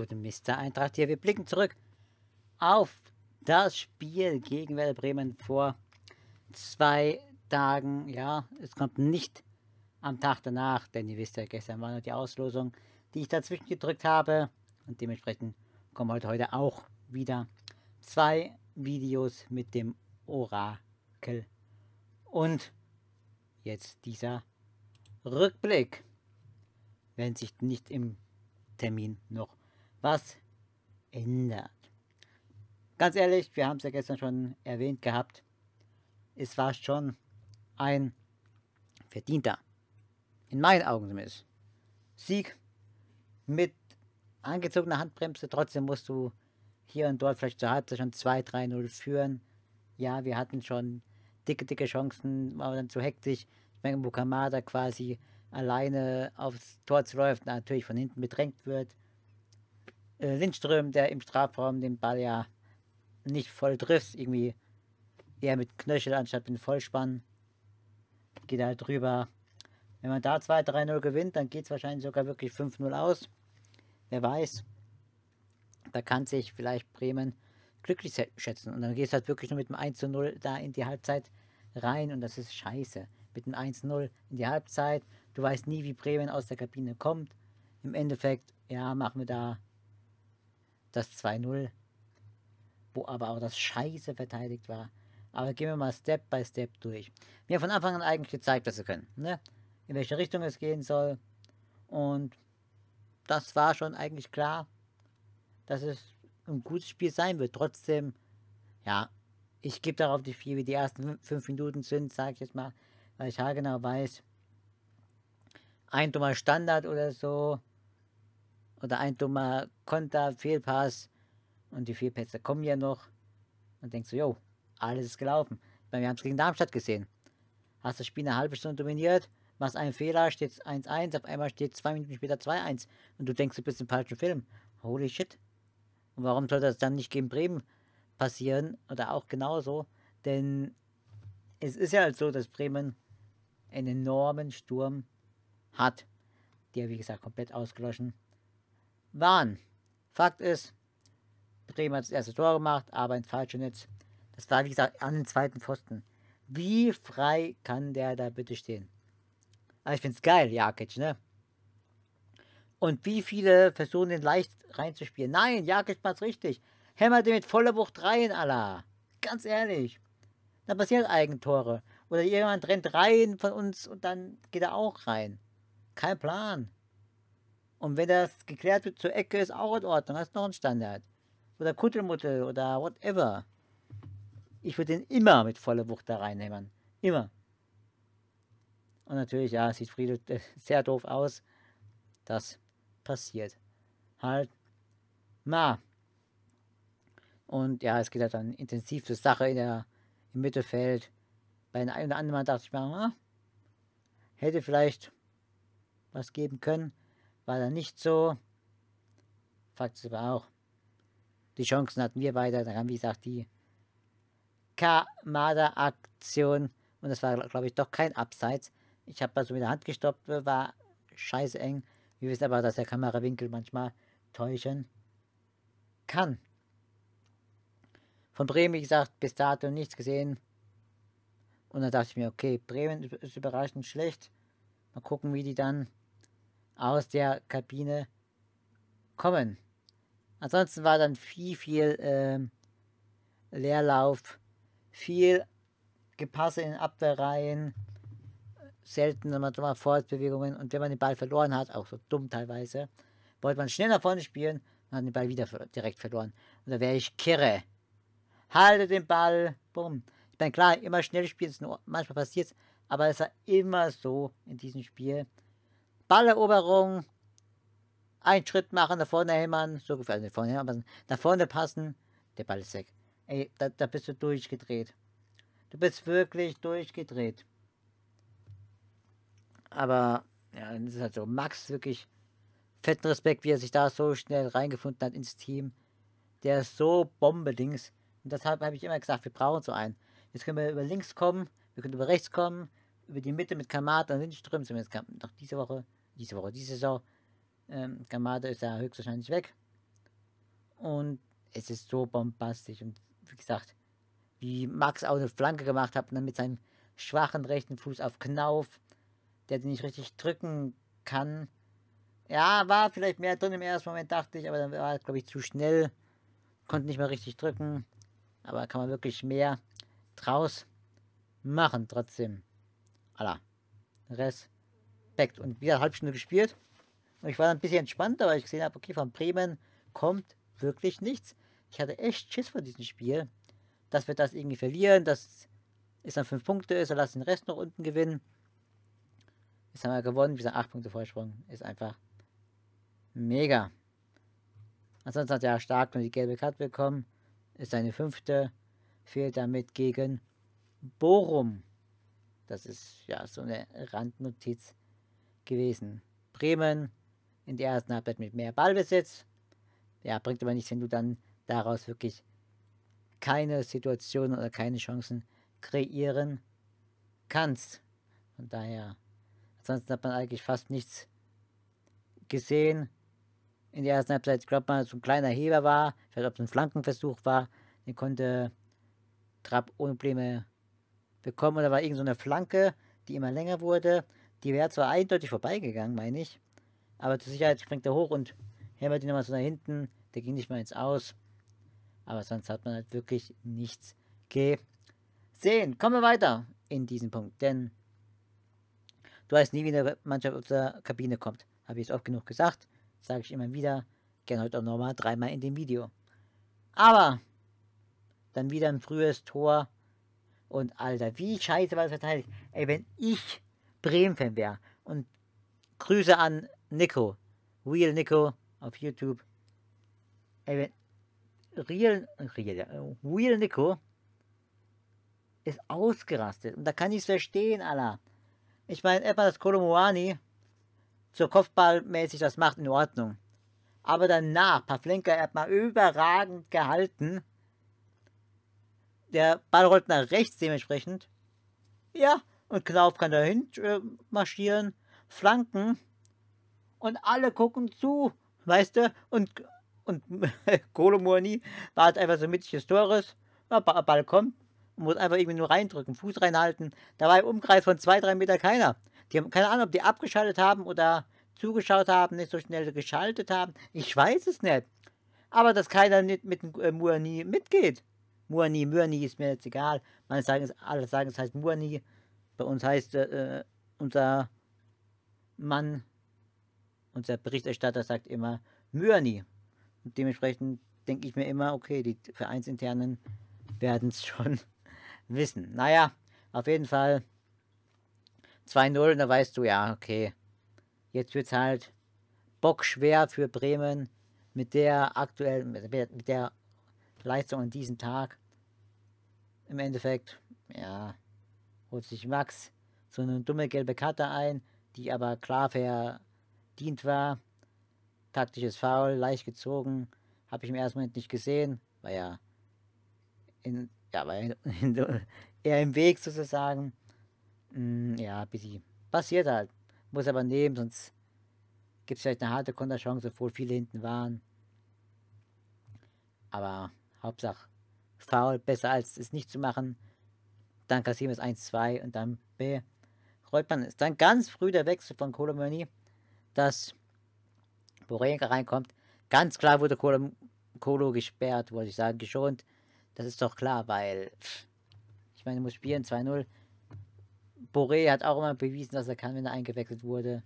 gute Mister Eintracht hier. Wir blicken zurück auf das Spiel gegen Werder Bremen vor zwei Tagen. Ja, es kommt nicht am Tag danach, denn ihr wisst ja, gestern war noch die Auslosung, die ich dazwischen gedrückt habe. Und dementsprechend kommen heute, heute auch wieder zwei Videos mit dem Orakel. Und jetzt dieser Rückblick, wenn sich nicht im Termin noch was ändert. Ganz ehrlich, wir haben es ja gestern schon erwähnt gehabt, es war schon ein verdienter, in meinen Augen zumindest, Sieg mit angezogener Handbremse. Trotzdem musst du hier und dort vielleicht zur Halbzeit schon 2-3-0 führen. Ja, wir hatten schon dicke, dicke Chancen, war dann zu hektisch. Ich meine, Bukamada quasi alleine aufs Tor zu läuft, natürlich von hinten bedrängt wird. Äh, Lindström, der im Strafraum den Ball ja nicht voll trifft, irgendwie eher mit Knöchel anstatt mit Vollspann. Geht halt drüber. Wenn man da 2-3-0 gewinnt, dann geht es wahrscheinlich sogar wirklich 5-0 aus. Wer weiß. Da kann sich vielleicht Bremen glücklich schätzen. Und dann geht es halt wirklich nur mit dem 1-0 da in die Halbzeit rein. Und das ist scheiße. Mit dem 1-0 in die Halbzeit. Du weißt nie, wie Bremen aus der Kabine kommt. Im Endeffekt, ja, machen wir da das 2-0, wo aber auch das Scheiße verteidigt war. Aber gehen wir mal Step by Step durch. Wir haben von Anfang an eigentlich gezeigt, was wir können, ne? in welche Richtung es gehen soll. Und das war schon eigentlich klar, dass es ein gutes Spiel sein wird. Trotzdem, ja, ich gebe darauf die vier, wie die ersten fünf Minuten sind, sage ich jetzt mal, weil ich haargenau weiß, ein dummer Standard oder so, oder ein dummer Konter, Fehlpass und die Fehlpässe kommen ja noch und denkst du, so, jo, alles ist gelaufen. Wir haben es gegen Darmstadt gesehen. Hast das Spiel eine halbe Stunde dominiert, machst einen Fehler, steht 1-1, auf einmal steht zwei Minuten später 2-1 und du denkst, du bist im falschen Film. Holy shit. Und warum soll das dann nicht gegen Bremen passieren oder auch genauso? Denn es ist ja halt so, dass Bremen einen enormen Sturm hat. Der, wie gesagt, komplett ausgelöschen waren. Fakt ist, Bremen hat das erste Tor gemacht, aber ins falsche Netz. Das war, wie gesagt, an den zweiten Pfosten. Wie frei kann der da bitte stehen? Aber also, ich finde es geil, Jakic, ne? Und wie viele versuchen, den leicht reinzuspielen? Nein, Jakic macht's richtig. Hämmert den mit voller Wucht rein, Allah. Ganz ehrlich. Da passieren Eigentore. Oder jemand rennt rein von uns und dann geht er auch rein. Kein Plan. Und wenn das geklärt wird zur Ecke, ist auch in Ordnung, das ist noch ein Standard. Oder Kuttelmuttel oder whatever. Ich würde den immer mit voller Wucht da reinnehmen. Immer. Und natürlich, ja, sieht Friede sehr doof aus. Das passiert. Halt. Ma. Und ja, es geht halt dann intensiv zur Sache in der, im Mittelfeld. Bei den einen oder anderen Mal dachte ich mir, ah, hätte vielleicht was geben können war er nicht so. Faktisch aber auch. Die Chancen hatten wir weiter. Dann haben wir gesagt, die Kamada-Aktion. Und das war, glaube ich, doch kein Abseits. Ich habe also mit der Hand gestoppt, war scheiße eng. Wir wissen aber, dass der Kamerawinkel manchmal täuschen kann. Von Bremen, wie gesagt, bis dato nichts gesehen. Und dann dachte ich mir, okay, Bremen ist überraschend schlecht. Mal gucken, wie die dann aus der Kabine kommen. Ansonsten war dann viel, viel ähm, Leerlauf, viel Gepasse in Abwehrreihen, selten mal Vorwärtsbewegungen und wenn man den Ball verloren hat, auch so dumm teilweise, wollte man schnell nach vorne spielen und hat den Ball wieder direkt verloren. Und da wäre ich kirre. Halte den Ball, bumm. Ich meine, klar, immer schnell spielen, manchmal passiert es, aber es war immer so in diesem Spiel. Balleroberung, einen Schritt machen, nach vorne hämmern, so gefällt also nicht vorne hämmern, nach vorne passen, der Ball ist weg. Ey, da, da bist du durchgedreht. Du bist wirklich durchgedreht. Aber, ja, dann ist halt so. Max wirklich fetten Respekt, wie er sich da so schnell reingefunden hat ins Team. Der ist so bombedings. Und deshalb habe ich immer gesagt, wir brauchen so einen. Jetzt können wir über links kommen, wir können über rechts kommen, über die Mitte mit Kamat und Lindström, sind wir jetzt noch diese Woche diese Woche, diese Saison. Ähm, Kamada ist ja höchstwahrscheinlich weg. Und es ist so bombastisch. Und wie gesagt, wie Max auch eine Flanke gemacht hat, dann ne, mit seinem schwachen rechten Fuß auf Knauf, der den nicht richtig drücken kann. Ja, war vielleicht mehr drin im ersten Moment, dachte ich, aber dann war es, glaube ich, zu schnell. Konnte nicht mehr richtig drücken. Aber kann man wirklich mehr draus machen, trotzdem. Allah. Rest perfekt. Und wieder eine halbe Stunde gespielt. Und ich war dann ein bisschen entspannter, weil ich gesehen habe, okay, von Bremen kommt wirklich nichts. Ich hatte echt Schiss vor diesem Spiel, dass wir das irgendwie verlieren, dass es dann fünf Punkte ist, er lässt den Rest noch unten gewinnen. Jetzt haben wir gewonnen, wir sind acht Punkte Vorsprung. Ist einfach mega. Ansonsten hat er stark nur die gelbe Karte bekommen. Ist seine fünfte. Fehlt damit gegen Bochum. Das ist ja so eine Randnotiz gewesen. Bremen in der ersten Halbzeit mit mehr Ballbesitz. Ja, bringt aber nichts, wenn du dann daraus wirklich keine Situationen oder keine Chancen kreieren kannst. Von daher, ansonsten hat man eigentlich fast nichts gesehen. In der ersten Halbzeit, ich glaube mal, so ein kleiner Heber war, vielleicht ob es ein Flankenversuch war, den konnte Trapp ohne Probleme bekommen. Oder war irgend so eine Flanke, die immer länger wurde. Die wäre zwar eindeutig vorbeigegangen, meine ich, aber zur Sicherheit springt er hoch und hämmert ihn nochmal so nach hinten. Der ging nicht mal ins Aus. Aber sonst hat man halt wirklich nichts gesehen. Kommen wir weiter in diesem Punkt, denn du weißt nie, wie eine Mannschaft aus der Kabine kommt. Habe ich es oft genug gesagt, sage ich immer wieder. Gerne heute auch nochmal dreimal in dem Video. Aber dann wieder ein frühes Tor. Und Alter, wie scheiße war das verteidigt. Ey, wenn ich Bremen-Fan wäre. Und Grüße an Nico. Real Nico auf YouTube. Real, Real, Real Nico ist ausgerastet. Und da kann ich es verstehen, Allah. Ich meine, etwa das Kolomoani zur Kopfballmäßig, das macht in Ordnung. Aber danach, Pavlenka hat mal überragend gehalten. Der Ball rollt nach rechts dementsprechend. Ja, und Knauf kann dahin äh, marschieren, flanken. Und alle gucken zu, weißt du? Und, und Kolomoni wartet einfach so mittiges Tores. Ball kommt, muss einfach irgendwie nur reindrücken, Fuß reinhalten. Da war im Umkreis von zwei, drei Meter keiner. Die haben keine Ahnung, ob die abgeschaltet haben oder zugeschaut haben, nicht so schnell geschaltet haben. Ich weiß es nicht. Aber dass keiner mit, mit äh, Muani mitgeht. Muani, Muani ist mir jetzt egal. Meine sagen alle sagen es heißt Muani. Bei uns heißt äh, äh, unser Mann, unser Berichterstatter sagt immer Mürni. Und dementsprechend denke ich mir immer, okay, die Vereinsinternen werden es schon wissen. Naja, auf jeden Fall 2-0 und da weißt du, ja, okay, jetzt wird es halt bockschwer für Bremen mit der aktuellen, mit der Leistung an diesem Tag. Im Endeffekt, ja, holt sich Max so eine dumme gelbe Karte ein, die aber klar verdient war. Taktisches Foul, leicht gezogen. Habe ich im ersten Moment nicht gesehen, war ja, in, ja war in, in, eher im Weg sozusagen. Mm, ja, bisschen passiert halt. Muss aber nehmen, sonst gibt es vielleicht eine harte Konterchance, obwohl viele hinten waren. Aber Hauptsache faul, besser als es nicht zu machen dann kassieren wir es 1-2 und dann bereut man es. Dann ganz früh der Wechsel von Kolomöni, dass Borega reinkommt. Ganz klar wurde Colo, Kolo gesperrt, wollte ich sagen, geschont. Das ist doch klar, weil ich meine, muss spielen 2-0. Boré hat auch immer bewiesen, dass er kann, wenn er eingewechselt wurde.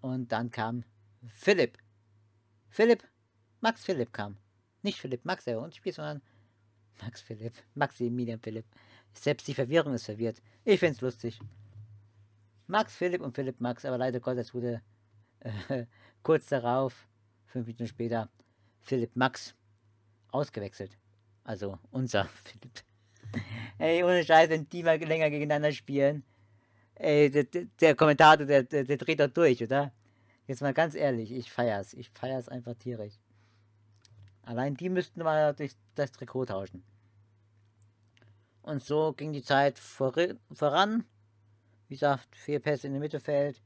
Und dann kam Philipp. Philipp, Max Philipp kam. Nicht Philipp Max, der uns spielt, sondern Max Philipp, Maximilian Philipp. Selbst die Verwirrung ist verwirrt. Ich find's lustig. Max Philipp und Philipp Max, aber leider Gottes wurde äh, kurz darauf, fünf Minuten später, Philipp Max ausgewechselt. Also unser Philipp. Ey, ohne Scheiß, wenn die mal länger gegeneinander spielen, ey, der, der Kommentator, der, der, der dreht doch durch, oder? Jetzt mal ganz ehrlich, ich feier's. Ich feier's einfach tierisch. Allein die müssten mal durch das Trikot tauschen. Und so ging die Zeit voran. Wie gesagt, vier Pässe in dem Mittelfeld.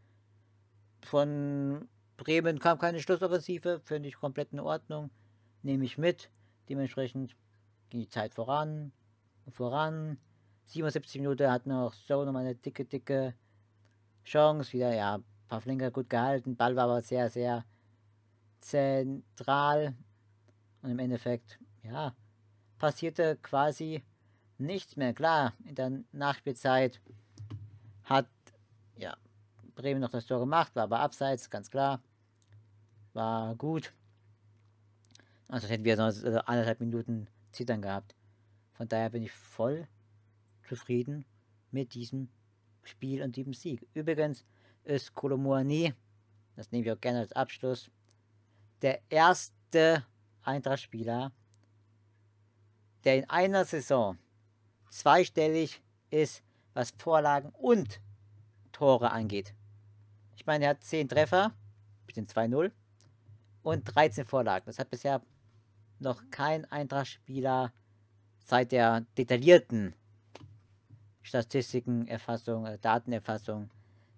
Von Bremen kam keine Schlussoffensive, finde ich komplett in Ordnung. Nehme ich mit. Dementsprechend ging die Zeit voran und voran. 77 Minuten hat noch so nochmal eine dicke, dicke Chance. Wieder, ja, Pavlenka gut gehalten. Ball war aber sehr, sehr zentral und im Endeffekt, ja, passierte quasi nichts mehr. Klar, in der Nachspielzeit hat ja, Bremen noch das Tor gemacht, war aber abseits, ganz klar. War gut. Also hätten wir sonst also anderthalb Minuten Zittern gehabt. Von daher bin ich voll zufrieden mit diesem Spiel und diesem Sieg. Übrigens ist Kolomoani, das nehme ich auch gerne als Abschluss, der erste Eintracht-Spieler, der in einer Saison zweistellig ist, was Vorlagen und Tore angeht. Ich meine, er hat 10 Treffer mit dem 2-0 und 13 Vorlagen. Das hat bisher noch kein Eintracht-Spieler seit der detaillierten Statistiken, Erfassung, äh, Datenerfassung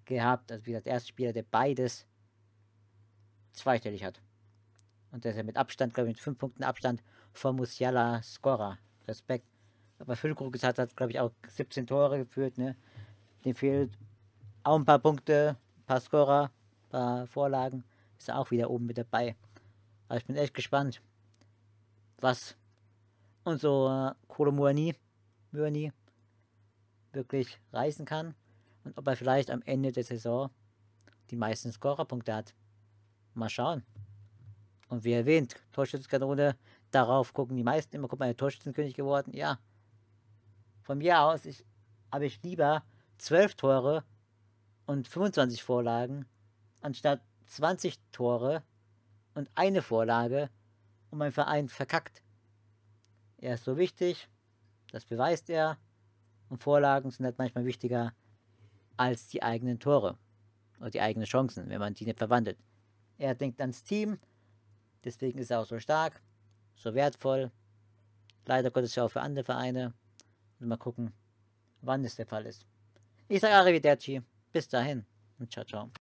gehabt. Also wie das erste Spieler, der beides zweistellig hat. Und der ist ja mit Abstand, glaube ich, mit 5 Punkten Abstand vor Musiala Scorer. Respekt. Aber Füllkrug hat, hat glaube ich, auch 17 Tore geführt. Ne? Dem fehlt auch ein paar Punkte, ein paar Scorer, ein paar Vorlagen. Ist auch wieder oben mit dabei. Aber ich bin echt gespannt, was unser so, äh, Muani wirklich reißen kann. Und ob er vielleicht am Ende der Saison die meisten Scorerpunkte hat. Mal schauen. Und wie erwähnt, Torschützenkanone, darauf gucken die meisten immer, guck mal, der Torschützenkönig geworden. Ja, von mir aus ich, habe ich lieber 12 Tore und 25 Vorlagen, anstatt 20 Tore und eine Vorlage und mein Verein verkackt. Er ist so wichtig, das beweist er. Und Vorlagen sind halt manchmal wichtiger als die eigenen Tore oder die eigenen Chancen, wenn man die nicht verwandelt. Er denkt ans Team, Deswegen ist er auch so stark, so wertvoll. Leider Gottes ja auch für andere Vereine. mal gucken, wann es der Fall ist. Ich sage Arrivederci. Bis dahin und ciao, ciao.